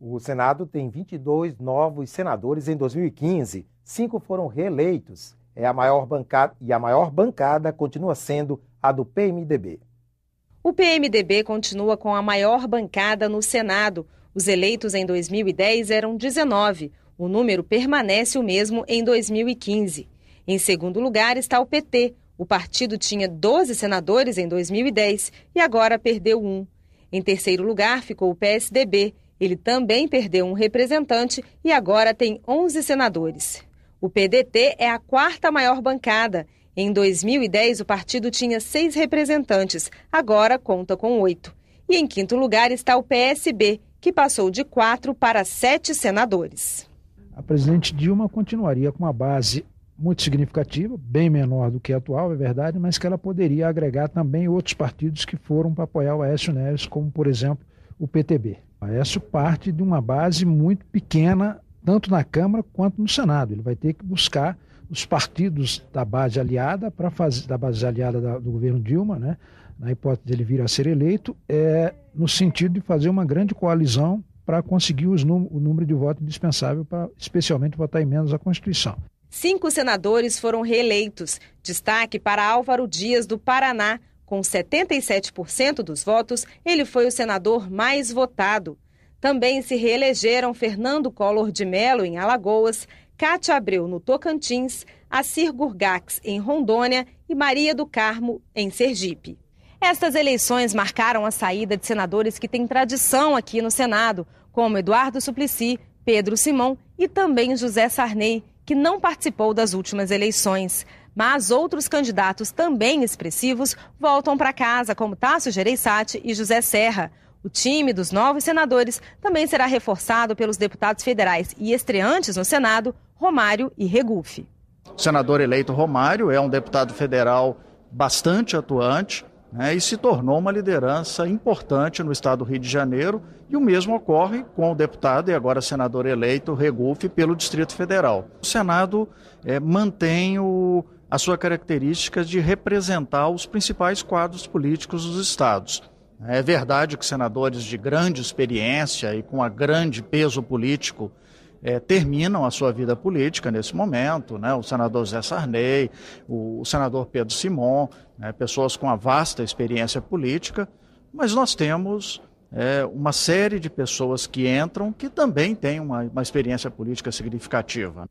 O Senado tem 22 novos senadores em 2015. Cinco foram reeleitos. É a maior bancada e a maior bancada continua sendo a do PMDB. O PMDB continua com a maior bancada no Senado. Os eleitos em 2010 eram 19. O número permanece o mesmo em 2015. Em segundo lugar está o PT. O partido tinha 12 senadores em 2010 e agora perdeu um. Em terceiro lugar ficou o PSDB ele também perdeu um representante e agora tem 11 senadores. O PDT é a quarta maior bancada. Em 2010, o partido tinha seis representantes, agora conta com oito. E em quinto lugar está o PSB, que passou de quatro para sete senadores. A presidente Dilma continuaria com uma base muito significativa, bem menor do que a atual, é verdade, mas que ela poderia agregar também outros partidos que foram para apoiar o Aécio Neves, como, por exemplo, o PTB. Paécio parte de uma base muito pequena, tanto na Câmara quanto no Senado. Ele vai ter que buscar os partidos da base aliada para fazer da base aliada da, do governo Dilma, né? Na hipótese dele vir a ser eleito, é no sentido de fazer uma grande coalizão para conseguir o número de votos indispensável para, especialmente, votar emendas à Constituição. Cinco senadores foram reeleitos. Destaque para Álvaro Dias, do Paraná, com 77% dos votos, ele foi o senador mais votado. Também se reelegeram Fernando Collor de Mello, em Alagoas, Cátia Abreu, no Tocantins, Acir Gurgax, em Rondônia e Maria do Carmo, em Sergipe. Estas eleições marcaram a saída de senadores que têm tradição aqui no Senado, como Eduardo Suplicy, Pedro Simão e também José Sarney, que não participou das últimas eleições. Mas outros candidatos também expressivos voltam para casa, como Tássio Gereissati e José Serra. O time dos novos senadores também será reforçado pelos deputados federais e estreantes no Senado, Romário e Regufe. O senador eleito Romário é um deputado federal bastante atuante né, e se tornou uma liderança importante no estado do Rio de Janeiro. E o mesmo ocorre com o deputado e agora senador eleito Regufe pelo Distrito Federal. O Senado é, mantém o a sua característica de representar os principais quadros políticos dos estados. É verdade que senadores de grande experiência e com a grande peso político é, terminam a sua vida política nesse momento, né? o senador Zé Sarney, o, o senador Pedro Simon, né? pessoas com a vasta experiência política, mas nós temos é, uma série de pessoas que entram que também têm uma, uma experiência política significativa.